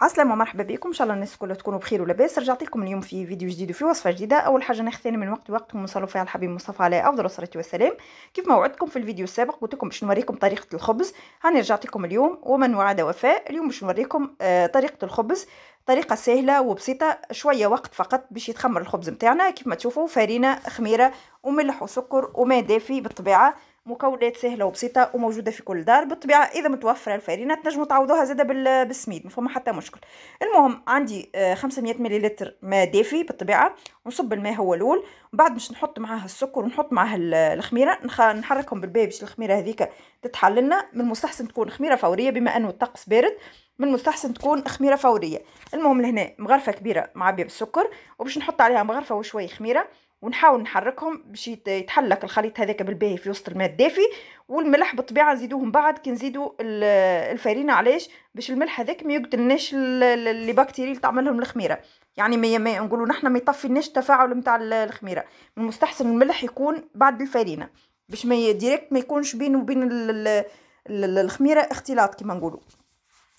عسلامة مرحبا بكم ان شاء الله الناس كلها تكونوا بخير ولاباس رجعت لكم اليوم في فيديو جديد وفي وصفه جديده اول حاجه ناخذ ثاني من وقت وقت ونصلوا فيها الحبيب مصطفى عليه افضل الصلاه والسلام كيف ما وعدتكم في الفيديو السابق قلت لكم باش نوريكم طريقه الخبز هاني رجعت لكم اليوم ومن وعد وفاء اليوم باش نوريكم آه طريقه الخبز طريقه سهله وبسيطه شويه وقت فقط باش يتخمر الخبز نتاعنا كيف ما تشوفوا فرينه خميره وملح وسكر وماء دافي بالطبيعه مكونات سهله وبسيطه وموجوده في كل دار بالطبيعه اذا متوفره الفرينه تنجموا تعوضوها زاده بالسميد ما فما حتى مشكل المهم عندي 500 آه، مليلتر ماء دافي بالطبيعه ونصب الماء هو الاول بعد باش نحط معاه السكر ونحط معاه الخميره نحركهم بالباب باش الخميره هذيك تتحل لنا من المستحسن تكون خميره فوريه بما انه الطقس بارد من المستحسن تكون خميره فوريه المهم لهنا مغرفه كبيره معبيه بالسكر وباش نحط عليها مغرفه وشويه خميره ونحاول نحركهم باش يتحلك الخليط هذاك بالباهي في وسط الماء الدافي والملح بالطبيعه نزيدوهم بعد كي نزيدو الفارينه علاش باش الملح هذاك ما يقتلناش لي بكتيريا اللي تعملهم الخميره يعني ما, ما نقولوا نحنا ما يطفيناش التفاعل نتاع الخميره من المستحسن الملح يكون بعد الفارينه باش ما ديريكت ما يكونش بينه وبين الخميره اختلاط كما نقولوا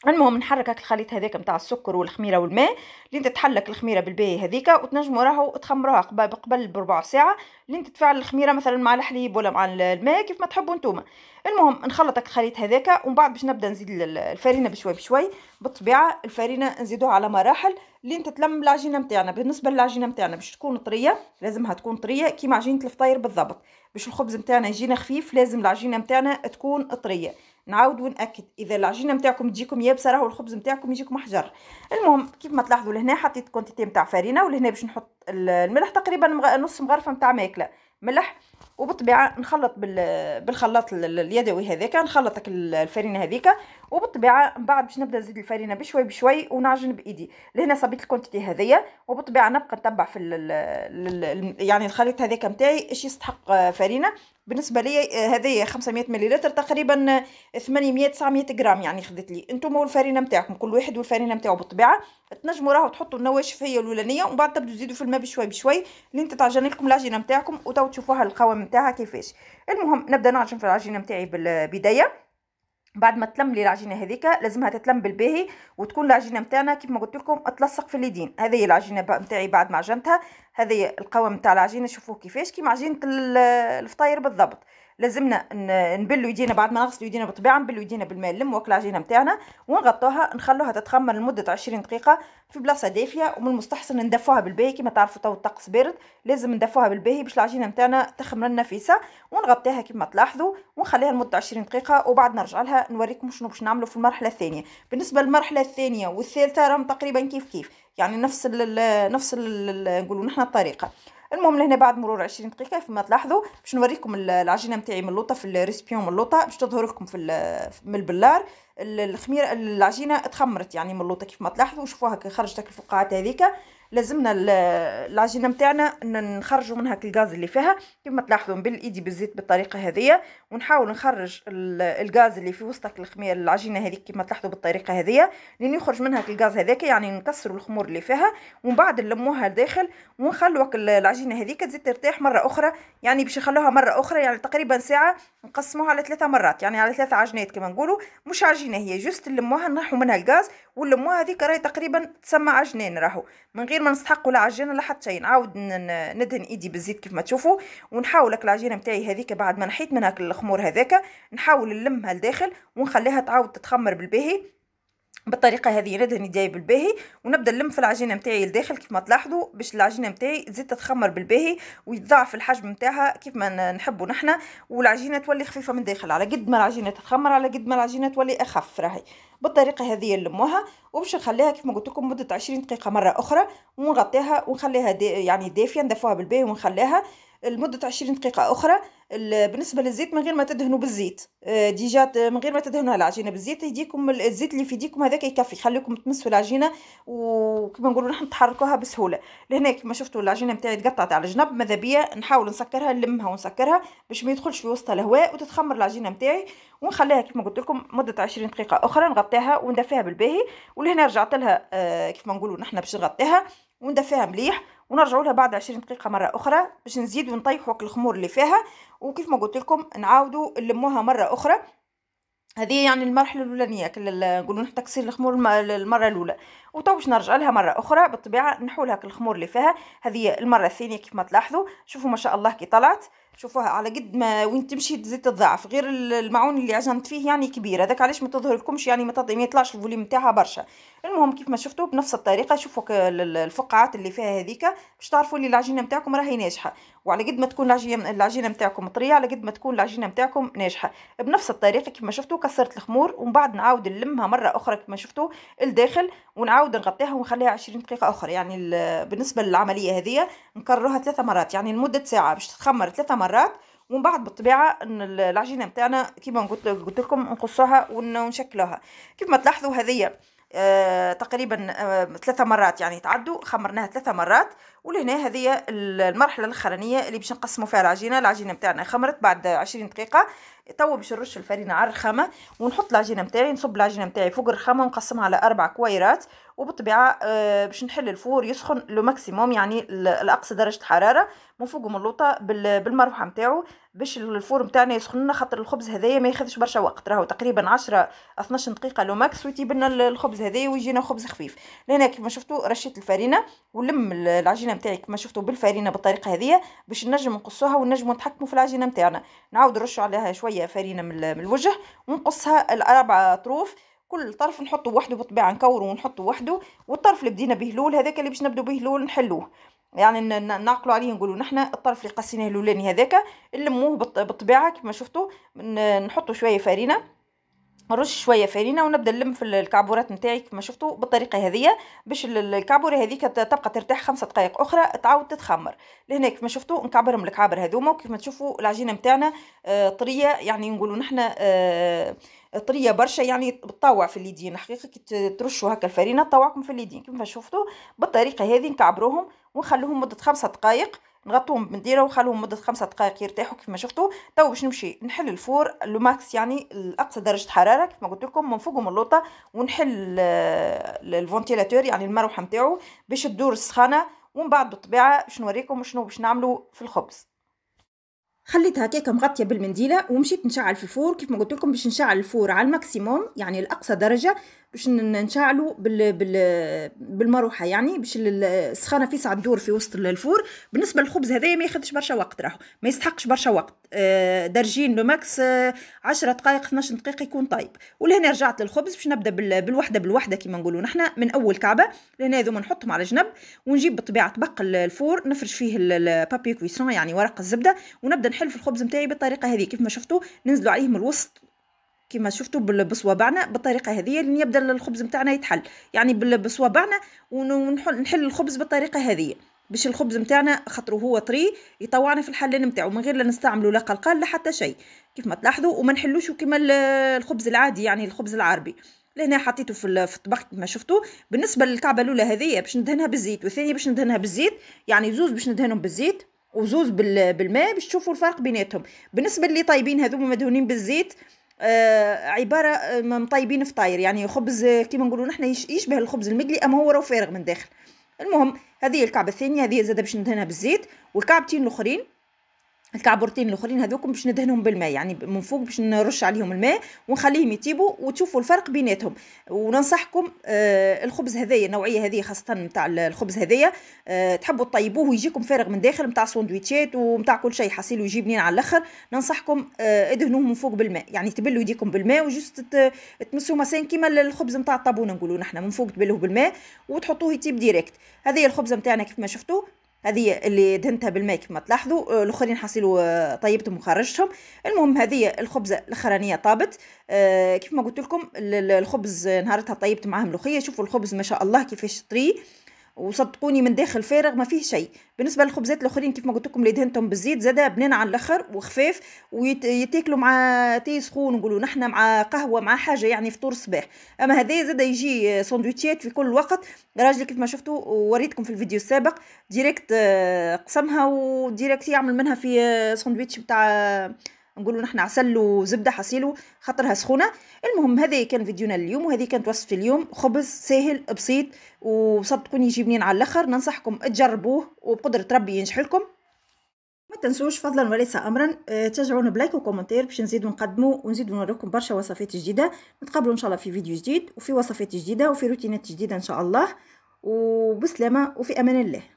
المهم نحرك هاك الخليط هذاك نتاع السكر والخميره والماء لين تتحلك الخميره بالباهي هذيك وتنجموا راهو تخمروها قبل قبل بربع ساعه لين تتفاعل الخميره مثلا مع الحليب ولا مع الماء كيف ما تحبوا نتوما المهم نخلط هاك الخليط هذاك ومن بعد باش نبدا نزيد الفرينه بشوي بشوي بالطبيعه الفرينه نزيدوها على مراحل لين تتلم العجينه نتاعنا بالنسبه للعجينه نتاعنا باش تكون طريه لازمها تكون طريه كيما عجينه الفطاير بالضبط باش الخبز نتاعنا يجينا خفيف لازم العجينه نتاعنا تكون طريه نعاود ونأكد اذا العجينه نتاعكم تجيكم يابسه راهو الخبز نتاعكم يجيكم محجر المهم كيف ما تلاحظوا لهنا حطيت كونتيتي نتاع فرينه ولهنا باش نحط الملح تقريبا نص مغرفه نتاع ماكله ملح وبالطبيعه نخلط بالخلاط اليدوي هذاك نخلط الفرينه هذيك وبالطبيعه من بعد باش نبدا نزيد الفرينه بشوي بشوي ونعجن بايدي لهنا صبيت الكونتيتي هذيا وبالطبيعه نبقى نتبع في الـ الـ يعني الخليط هذاك نتاعي اش يستحق آه، فرينه بالنسبه لي هذيا 500 مليلتر تقريبا 800 آه، 900 غرام يعني خذت لي انتم والفرينه نتاعكم كل واحد والفرينه نتاعو بالطبيعه تنجموا راهو تحطوا النواشف هي الاولانيه ومن بعد تبدو تزيدوا في الماء بشوي بشوي لين تتعجن لكم العجينه نتاعكم وتو تشوفوها القوام القوام نتاعها كيفاش المهم نبدا نعجن في العجينه نتاعي بالبدايه بعد ما تلم لي العجينه هذيك لازمها تتلم بالباهي وتكون العجينه نتاعنا ما قلت لكم تلصق في اليدين هذه العجينه نتاعي بعد ما عجنتها هذه القوام نتاع العجينه شوفوه كيفاش كيما عجينه الفطاير بالضبط لازمنا نبلو يدينا بعد ما نغسلو يدينا بالطبيعه نبلو يدينا بالماء نلمو العجينه نتاعنا ونغطوها نخلوها تتخمر لمده 20 دقيقه في بلاصه دافيه ومن المستحسن ندفوها بالباهي كما تعرفوا تو الطقس بارد لازم ندفوها بالباهي باش العجينه نتاعنا تخمر لنا ونغطيها كما تلاحظوا ونخليها لمده 20 دقيقه وبعد نرجع لها نوريكم شنو باش نعملوا في المرحله الثانيه بالنسبه للمرحله الثانيه والثالثه راهم تقريبا كيف كيف يعني نفس الـ نفس نقولوا نحن الطريقه المهم لهنا بعد مرور 20 دقيقه كيف ما تلاحظوا باش نوريكم العجينه نتاعي من اللوطه في الريسبيون من اللوطه باش تظهر لكم في من البلار الخميره العجينه تخمرت يعني من اللوطه كيف ما تلاحظوا شوفوها كي خرجت الفقاعات هذيك لازمنا العجينه نتاعنا نخرجوا منها الغاز اللي فيها كما تلاحظوا بالايدي بالزيت بالطريقه هذية ونحاول نخرج الغاز اللي في وسط الخمير العجينه هذيك كما تلاحظوا بالطريقه هذية لين يخرج منها الغاز هذاك يعني نكسر الخمور اللي فيها ومن بعد نلموها لداخل ونخلوك العجينه هذيك تزيد ترتاح مره اخرى يعني باش نخلوها مره اخرى يعني تقريبا ساعه نقسموها على ثلاثه مرات يعني على ثلاثه عجنات كما نقولوا مش عجينه هي جوست نلموها نحو منها الغاز واللموه هذيك راهي تقريبا تسمى عجنان راهو من غير ما نسحق ولا عجينه لا حتى شيء نعاود ندهن ايدي بالزيت كيف ما تشوفوا ونحاول العجينه نتاعي هذيك بعد ما نحيت منها الخمور هذاك نحاول نلمها لداخل ونخليها تعاود تتخمر بالباهي بالطريقه هذه ردهني دايب بالباهي ونبدا نلم في العجينه نتاعي لداخل كيف ما تلاحظوا باش العجينه نتاعي تزيد تتخمر بالباهي ويتضاعف الحجم نتاعها كيف ما نحبوا نحنا والعجينه تولي خفيفه من داخل على قد ما العجينه تتخمر على قد ما العجينه تولي اخف راهي بالطريقه هذه نلموها وباش نخليها كيف ما قلت لكم مده 20 دقيقه مره اخرى ونغطيها ونخليها دي يعني دافيه ندفوها بالباهي ونخليها لمدة عشرين دقيقة أخرى بالنسبة للزيت من غير ما تدهنوا بالزيت آه، ديجا من غير ما تدهنوا العجينة بالزيت يديكم الزيت اللي في يديكم هذاك يكفي يخليكم تمسوا العجينة وكما نقولوا نحن تحركوها بسهولة لهنا كما شفتوا العجينة نتاعي تقطعت على جنب ماذا بيا نحاول نسكرها نلمها ونسكرها باش ما يدخلش في وسط الهواء وتتخمر العجينة نتاعي ونخليها كما قلت لكم مدة عشرين دقيقة أخرى نغطيها وندفيها بالباهي ولهنا رجعت لها آه، كما نقولوا نحن باش نغطيها وندفيها مليح ونرجعوا لها بعد 20 دقيقه مره اخرى باش نزيد ونطيحوا الخمور اللي فيها وكيف ما قلت لكم نعاودوا نلموها مره اخرى هذه يعني المرحله الاولانيه نقولوا نحط تكسير الخمور المره الاولى وتو نرجع لها مرة أخرى بالطبيعة نحولها الخمور اللي فيها هذه المرة الثانية كيف ما تلاحظوا شوفوا ما شاء الله كي طلعت شوفوها على قد ما وين تمشي تزيد تضاعف غير المعون اللي عجنت فيه يعني كبير هذاك علاش ما تظهر لكمش يعني ما يطلعش الفوليوم نتاعها برشا المهم كيف ما شفتوا بنفس الطريقه شوفوا الفقاعات اللي فيها هذيك باش تعرفوا اللي العجينه نتاعكم راهي ناجحه وعلى قد ما تكون العجينه نتاعكم طريه على قد ما تكون العجينه نتاعكم ناجحه بنفس الطريقه كيف ما شفتوا كسرت الخمور ومن بعد نعاود نلمها مره اخرى ما شفتوا الداخل ونعاود نعاود نغطيها ونخليها عشرين دقيقه اخرى يعني بالنسبه للعمليه هذه نكررها ثلاثه مرات يعني لمده ساعه باش تتخمر ثلاثه مرات ومن بعد بالطبيعه ان العجينه نتاعنا كيما قلت لكم نقصوها ونشكلوها كيف ما تلاحظوا هذه آه، تقريبا آه، ثلاثة مرات يعني تعدوا خمرناها ثلاثة مرات ولهنا هذه المرحلة الأخرانية اللي باش نقسموا فيها العجينة العجينة نتاعنا خمرت بعد عشرين دقيقة توا باش نرش الفرينة على الرخامة ونحط العجينة نتاعي نصب العجينة نتاعي فوق الرخامة ونقسمها على أربع كويرات وبالطبيعة آه، باش نحل الفور يسخن لو ماكسيموم يعني لأقصى درجة حرارة من فوق ومن اللوطة بالمروحة نتاعو باش الفور نتاعنا يسخن لنا خاطر الخبز هذايا ما ياخذش برشا وقت راهو تقريبا 10 12 دقيقه لو ماكس ويطيب لنا الخبز هذايا ويجينا خبز خفيف لهنا كيما شفتوا رشيت الفرينه ولم العجينه نتاعي كيما شفتوا بالفرينه بالطريقه هذه باش نجم نقصوها ونجم نتحكموا في العجينه نتاعنا نعاود نرشوا عليها شويه فرينه من الوجه ونقصها الاربع طروف كل طرف نحطه وحده بالطبيعه نكوره ونحطه وحده والطرف اللي بدينا به لول هذاك اللي باش نبدو به لول نحلوه يعني نعقلوا عليه نقولوا نحن الطرف اللي قصيناه الاولاني هذاك نلموه بالطبيعه كما شفتوا نحطوا شويه فرينه نرش شويه فرينه ونبدا نلم في الكعبورات نتاعي كما شفتوا بالطريقه هذه باش الكعبوره هذيك تبقى ترتاح خمسة دقائق اخرى تعاود تتخمر لهنا كما شفتوا نكعبرهم الكعابر هذوما وكما تشوفوا العجينه نتاعنا آه، طريه يعني نقولوا نحنا آه، طريه برشا يعني تطوع في اليدين حقيقه كي ترشوا هكا الفرينه تطوعكم في اليدين كما شفتوا بالطريقه هذه نكعبروهم ونخلوهم مده خمسة دقائق نغطوهم بالمنديله وخلوهم مده خمسة دقائق يرتاحوا كيف ما شفتوا تو باش نمشي نحل الفور لو ماكس يعني الاقصى درجه حراره كيف ما قلت لكم من فوق ومن اللوطه ونحل الفونتيلاتور يعني المروحه نتاعو باش تدور السخانه ومن بعد بالطبيعه باش نوريكم شنو باش نعملوا في الخبز خليتها هكاك مغطيه بالمنديله ومشيت نشعل في الفور كيف ما قلت لكم باش نشعل الفور على الماكسيموم يعني الاقصى درجه باش نشعلو بال بال بالمروحه يعني باش السخانه في ساعه تدور في وسط الفور بالنسبه للخبز هذايا ما ياخذش برشا وقت راهو ما يستحقش برشا وقت آه، درجين لو ماكس 10 دقائق 12 دقيقه يكون طايب ولهنا رجعت للخبز باش نبدا بالوحده بالوحده كيما نقولوا نحنا من اول كعبه لهنا هذوما نحطهم على جنب ونجيب بطبيعه طبق الفور نفرش فيه البابي كويسون يعني ورق الزبده ونبدا نحل في الخبز نتاعي بالطريقه هذه كيف ما شفتوا ننزلوا عليه من الوسط كما شفتوا بصوابعنا بالطريقه هذه لين يبدا الخبز نتاعنا يتحل يعني بصوابعنا ونحل الخبز بالطريقه هذه باش الخبز نتاعنا خاطر هو طري يطوعنا في الحلان نتاعو من غير لا نستعملو لا قلقال لا حتى شيء كيف ما تلاحظوا وما نحلوش كما الخبز العادي يعني الخبز العربي لهنا حطيته في الطبق كما شفتوا بالنسبه للكعبه الاولى هذه باش ندهنها بالزيت والثانيه باش ندهنها بالزيت يعني زوز باش ندهنهم بالزيت وزوز بالماء باش تشوفوا الفرق بيناتهم بالنسبه اللي طايبين هذوما مدهونين بالزيت آه، عباره آه، مطيبين فطاير يعني خبز آه، كيما نقولوا نحن يشبه الخبز المقلي اما هو راه فارغ من داخل المهم هذه الكعبه الثانيه هذه زاده باش ندهنها بالزيت والكعبتين الاخرين الكعبرتين الاخرين هذوكم باش ندهنهم بالماء يعني من فوق باش نرش عليهم الماء ونخليهم يطيبوا وتشوفوا الفرق بيناتهم وننصحكم آه الخبز هذايا النوعيه هذه خاصه نتاع الخبز هذايا آه تحبوا تطيبوه ويجيكم فارغ من داخل نتاع سندويتشات ونتاع كل شيء حصيل ويجي بنين على الاخر ننصحكم آه ادهنوه من فوق بالماء يعني تبلوا يديكم بالماء وجست تمسوا مثلا كيما الخبز نتاع الطابونه نقولوا نحن من فوق تبلوه بالماء وتحطوه يطيب ديريكت هذه الخبزه نتاعنا كيف ما شفتوا هذه اللي دهنتها بالماء ما تلاحظوا آه، الاخرين حصلوا آه، طيبتهم وخرجتهم المهم هذه الخبزه الاخرانيه طابت آه، كيف ما قلت لكم الخبز نهارتها طيبت معاهم لوخيه شوفوا الخبز ما شاء الله كيفاش طري وصدقوني من داخل فارغ ما فيه شيء بالنسبه للخبزات الاخرين كيف ما قلت لكم اللي دهنتهم بالزيت زاده بنين على الاخر وخفاف ويتاكلوا مع تي سخون نقولوا نحنا مع قهوه مع حاجه يعني فطور الصباح اما هذا زاده يجي سندويتشات في كل وقت راجلي كيف ما شفتوا وريتكم في الفيديو السابق ديريكت آه، قسمها وديريكت يعمل منها في آه، سندويتش بتاع نقول له نحن عسل وزبده حصيله خاطرها سخونه المهم هذا كان فيديونا اليوم وهذه كانت وصفه اليوم خبز سهل بسيط وصدقوني يجي منين على الاخر ننصحكم تجربوه وبقدره ربي ينجح لكم ما تنسوش فضلا وليس امرا آه، تشجعونا بلايك وكومنتير باش نزيدو نقدمو ونزيدو نوريكم برشا وصفات جديده نتقابلوا ان شاء الله في فيديو جديد وفي وصفات جديده وفي روتينات جديده ان شاء الله وبسلامه وفي امان الله